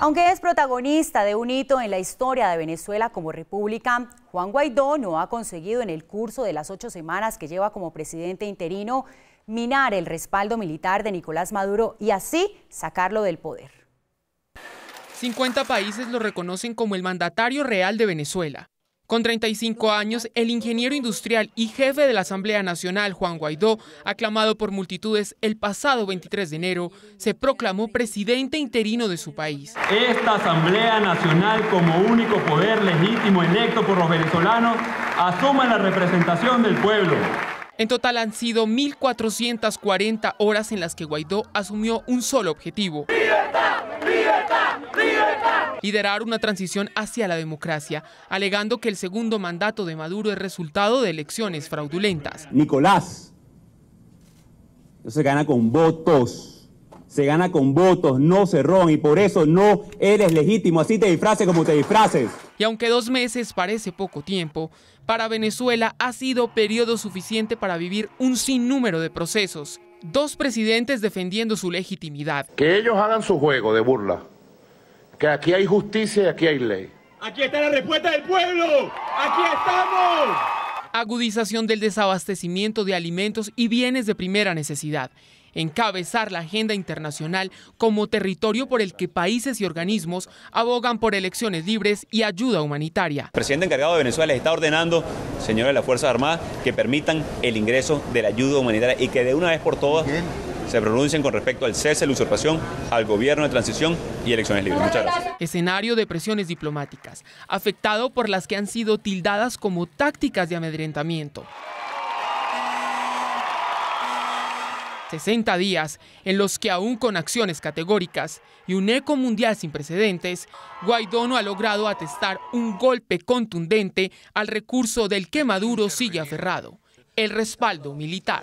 Aunque es protagonista de un hito en la historia de Venezuela como república, Juan Guaidó no ha conseguido en el curso de las ocho semanas que lleva como presidente interino minar el respaldo militar de Nicolás Maduro y así sacarlo del poder. 50 países lo reconocen como el mandatario real de Venezuela. Con 35 años, el ingeniero industrial y jefe de la Asamblea Nacional, Juan Guaidó, aclamado por multitudes el pasado 23 de enero, se proclamó presidente interino de su país. Esta Asamblea Nacional, como único poder legítimo electo por los venezolanos, asuma la representación del pueblo. En total han sido 1.440 horas en las que Guaidó asumió un solo objetivo. ¡Libertad! liderar una transición hacia la democracia, alegando que el segundo mandato de Maduro es resultado de elecciones fraudulentas. Nicolás, no se gana con votos. Se gana con votos, no cerrón, y por eso no eres legítimo. Así te disfraces como te disfraces. Y aunque dos meses parece poco tiempo, para Venezuela ha sido periodo suficiente para vivir un sinnúmero de procesos. Dos presidentes defendiendo su legitimidad. Que ellos hagan su juego de burla que aquí hay justicia y aquí hay ley. Aquí está la respuesta del pueblo. Aquí estamos. Agudización del desabastecimiento de alimentos y bienes de primera necesidad. Encabezar la agenda internacional como territorio por el que países y organismos abogan por elecciones libres y ayuda humanitaria. El presidente encargado de Venezuela está ordenando, señores de las Fuerzas Armadas, que permitan el ingreso de la ayuda humanitaria y que de una vez por todas se pronuncian con respecto al cese, de la usurpación, al gobierno de transición y elecciones libres. Muchas gracias. Escenario de presiones diplomáticas, afectado por las que han sido tildadas como tácticas de amedrentamiento. 60 días en los que aún con acciones categóricas y un eco mundial sin precedentes, Guaidó no ha logrado atestar un golpe contundente al recurso del que Maduro sigue aferrado, el respaldo militar.